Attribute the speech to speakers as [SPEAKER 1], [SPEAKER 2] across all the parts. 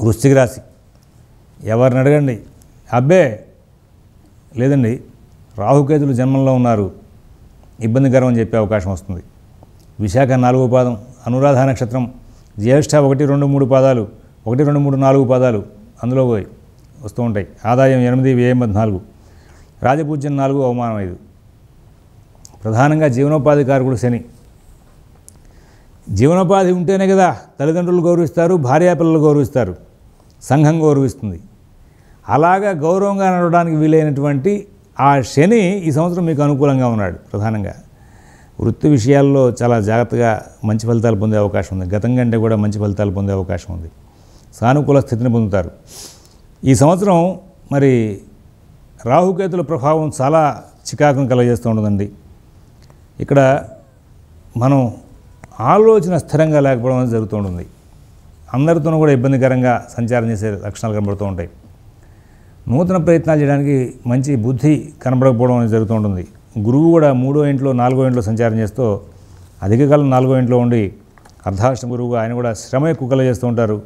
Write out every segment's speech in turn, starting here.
[SPEAKER 1] వృశ్చిక రాశి ఎవరిని అడగండి అబ్బే లేదండి రాహుకేతులు జన్మంలో ఉన్నారు ఇబ్బందికరం అని చెప్పే అవకాశం వస్తుంది విశాఖ నాలుగో పాదం అనురాధ నక్షత్రం జ్యేష్ఠ ఒకటి రెండు మూడు పాదాలు ఒకటి రెండు మూడు నాలుగు పాదాలు అందులో పోయి వస్తూ ఉంటాయి ఆదాయం ఎనిమిది వ్యయం పద్నాలుగు రాజపూజ్యం నాలుగు అవమానం ఐదు ప్రధానంగా జీవనోపాధి కారకుడు శని జీవనోపాధి ఉంటేనే కదా తల్లిదండ్రులు గౌరవిస్తారు భార్యాపిల్లలు గౌరవిస్తారు సంఘం గౌరవిస్తుంది అలాగా గౌరవంగా నడవడానికి వీలైనటువంటి ఆ శని ఈ సంవత్సరం మీకు అనుకూలంగా ఉన్నాడు ప్రధానంగా వృత్తి విషయాల్లో చాలా జాగ్రత్తగా మంచి ఫలితాలు పొందే అవకాశం ఉంది గతం కంటే కూడా మంచి ఫలితాలు పొందే అవకాశం ఉంది సానుకూల స్థితిని పొందుతారు ఈ సంవత్సరం మరి రాహుకేతుల ప్రభావం చాలా చికాకును కలగజేస్తూ ఉండదండి ఇక్కడ మనం ఆలోచన స్థిరంగా లేకపోవడం అనేది జరుగుతూ ఉంటుంది అందరితోనూ కూడా ఇబ్బందికరంగా సంచారం చేసే లక్షణాలు కనబడుతూ ఉంటాయి నూతన ప్రయత్నాలు చేయడానికి మంచి బుద్ధి కనబడకపోవడం అనేది జరుగుతూ ఉంటుంది గురువు కూడా మూడో ఇంట్లో నాలుగో ఇంట్లో సంచారం చేస్తూ అధిక కాలం నాలుగో ఇంట్లో ఉండి అర్ధాష్టమ గురువుగా ఆయన కూడా శ్రమ ఎక్కువ కల చేస్తూ ఉంటారు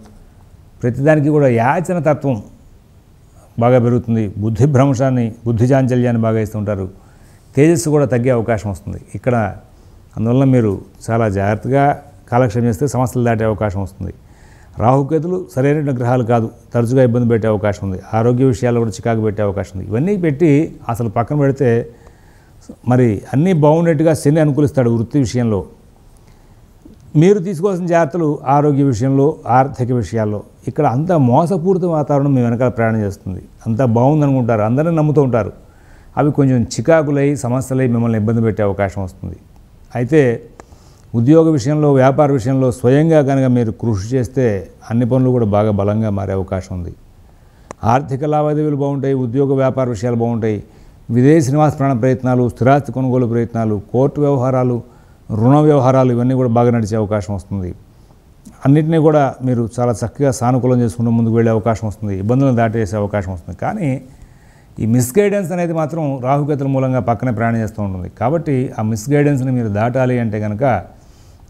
[SPEAKER 1] ప్రతిదానికి కూడా యాచన తత్వం బాగా పెరుగుతుంది బుద్ధి భ్రంశాన్ని బుద్ధి చాంచల్యాన్ని బాగా ఉంటారు తేజస్సు కూడా తగ్గే అవకాశం వస్తుంది ఇక్కడ అందువల్ల మీరు చాలా జాగ్రత్తగా కాలక్షేపం చేస్తే సమస్యలు దాటే అవకాశం వస్తుంది రాహుకేతులు సరైన గ్రహాలు కాదు తరచుగా ఇబ్బంది పెట్టే అవకాశం ఉంది ఆరోగ్య విషయాల్లో కూడా చికాకు పెట్టే అవకాశం ఉంది ఇవన్నీ పెట్టి అసలు పక్కన పెడితే మరి అన్నీ బాగున్నట్టుగా శని అనుకూలిస్తాడు వృత్తి విషయంలో మీరు తీసుకోవాల్సిన జాగ్రత్తలు ఆరోగ్య విషయంలో ఆర్థిక విషయాల్లో ఇక్కడ అంత మోసపూరిత వాతావరణం మీ వెనకాల ప్రయాణం చేస్తుంది అంతా బాగుందనుకుంటారు అందరినీ నమ్ముతూ ఉంటారు అవి కొంచెం చికాకులై సమస్యలై మిమ్మల్ని ఇబ్బంది పెట్టే అవకాశం వస్తుంది అయితే ఉద్యోగ విషయంలో వ్యాపార విషయంలో స్వయంగా కనుక మీరు కృషి చేస్తే అన్ని పనులు కూడా బాగా బలంగా మారే అవకాశం ఉంది ఆర్థిక లావాదేవీలు బాగుంటాయి ఉద్యోగ వ్యాపార విషయాలు బాగుంటాయి విదేశీ నివాస ప్రాణ ప్రయత్నాలు స్థిరాస్తి కొనుగోలు ప్రయత్నాలు కోర్టు వ్యవహారాలు రుణ వ్యవహారాలు ఇవన్నీ కూడా బాగా నడిచే అవకాశం వస్తుంది అన్నింటినీ కూడా మీరు చాలా చక్కగా సానుకూలం చేసుకుంటూ ముందుకు వెళ్ళే అవకాశం వస్తుంది ఇబ్బందులను దాటేసే అవకాశం వస్తుంది కానీ ఈ మిస్గైడెన్స్ అనేది మాత్రం రాహుగతుల మూలంగా పక్కనే ప్రయాణం చేస్తూ ఉంటుంది కాబట్టి ఆ మిస్గైడెన్స్ని మీరు దాటాలి అంటే కనుక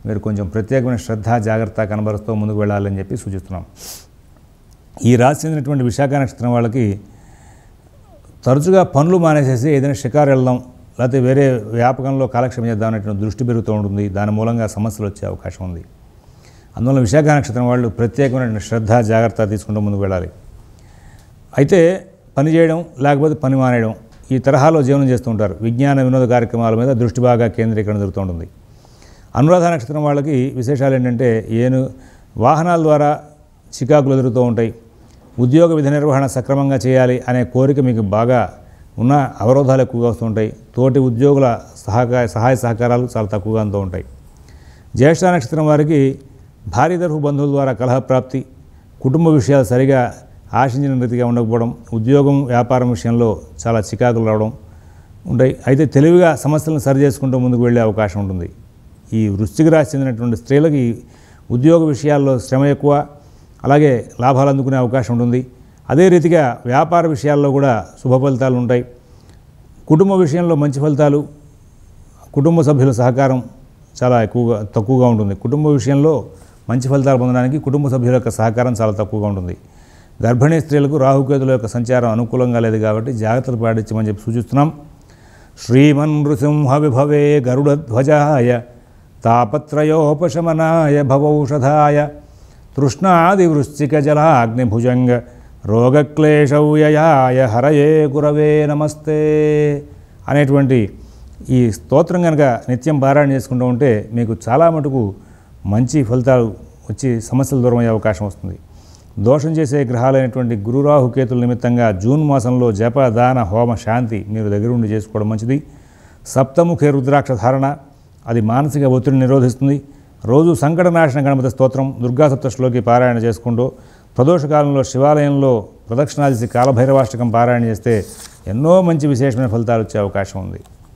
[SPEAKER 1] మీరు కొంచెం ప్రత్యేకమైన శ్రద్ధ జాగ్రత్త కనబరుస్తూ ముందుకు వెళ్ళాలని చెప్పి సూచిస్తున్నాం ఈ రాశి చెందినటువంటి విశాఖ నక్షత్రం వాళ్ళకి తరచుగా పనులు మానేసేసి ఏదైనా షికారు వెళ్దాం లేకపోతే వేరే వ్యాపకంలో కాలక్షేపం చేద్దాం అనేటువంటి దృష్టి పెరుగుతూ ఉంటుంది దాని మూలంగా సమస్యలు వచ్చే అవకాశం ఉంది అందువల్ల విశాఖ నక్షత్రం వాళ్ళు ప్రత్యేకమైన శ్రద్ధ జాగ్రత్త తీసుకుంటూ ముందుకు వెళ్ళాలి అయితే పని చేయడం లేకపోతే పని మానేయడం ఈ తరహాలో జీవనం చేస్తూ ఉంటారు విజ్ఞాన వినోద కార్యక్రమాల మీద దృష్టి బాగా కేంద్రీకరణ జరుగుతుంటుంది అనురాధ నక్షత్రం వాళ్ళకి విశేషాలు ఏంటంటే ఏను వాహనాల ద్వారా చికాకులు ఎదురుతూ ఉంటాయి ఉద్యోగ విధి నిర్వహణ సక్రమంగా చేయాలి అనే కోరిక మీకు బాగా ఉన్న అవరోధాలు ఎక్కువగా వస్తుంటాయి తోటి ఉద్యోగుల సహకార సహాయ సహకారాలు చాలా తక్కువగా అంతూ ఉంటాయి జ్యేష్ఠ నక్షత్రం వారికి భారీ తరఫు బంధువుల ద్వారా కలహప్రాప్తి కుటుంబ విషయాలు సరిగా ఆశించిన రీతిగా ఉండకపోవడం ఉద్యోగం వ్యాపారం విషయంలో చాలా చికాకులు రావడం ఉంటాయి అయితే తెలివిగా సమస్యలను సరి చేసుకుంటూ ముందుకు వెళ్ళే అవకాశం ఉంటుంది ఈ వృష్టికి రాసి చెందినటువంటి స్త్రీలకి ఉద్యోగ విషయాల్లో శ్రమ ఎక్కువ అలాగే లాభాలు అందుకునే అవకాశం ఉంటుంది అదే రీతిగా వ్యాపార విషయాల్లో కూడా శుభ ఫలితాలు ఉంటాయి కుటుంబ విషయంలో మంచి ఫలితాలు కుటుంబ సభ్యుల సహకారం చాలా ఎక్కువగా తక్కువగా ఉంటుంది కుటుంబ విషయంలో మంచి ఫలితాలు పొందడానికి కుటుంబ సభ్యుల యొక్క సహకారం చాలా తక్కువగా ఉంటుంది గర్భిణీ స్త్రీలకు రాహుకేతుల యొక్క సంచారం అనుకూలంగా లేదు కాబట్టి జాగ్రత్తలు పాటించమని చెప్పి సూచిస్తున్నాం శ్రీమన్ నృసింహ విభవే గరుడ ధ్వజాయ తాపత్రయోపశమనాయ భవౌషధాయ తృష్ణాదివృశ్చికజలాగ్నిభుజంగ రోగక్లేశవ్యయాయ హరయే గురవే నమస్తే అనేటువంటి ఈ స్తోత్రం కనుక నిత్యం పారాయణ చేసుకుంటూ ఉంటే మీకు చాలా మటుకు మంచి ఫలితాలు వచ్చి సమస్యలు దూరమయ్యే అవకాశం వస్తుంది దోషం చేసే గ్రహాలైనటువంటి గురురాహుకేతుల నిమిత్తంగా జూన్ మాసంలో జప దాన హోమ శాంతి మీరు దగ్గరుండి చేసుకోవడం మంచిది సప్తముఖే రుద్రాక్ష ధారణ అది మానసిక ఒత్తిడిని నిరోధిస్తుంది రోజు సంకటనాశన గణపతి స్తోత్రం దుర్గా సప్తశిలోకి పారాయణ చేసుకుంటూ ప్రదోషకాలంలో శివాలయంలో ప్రదక్షిణాదిశి కాలభైరవాష్టకం పారాయణ చేస్తే ఎన్నో మంచి విశేషమైన ఫలితాలు వచ్చే అవకాశం ఉంది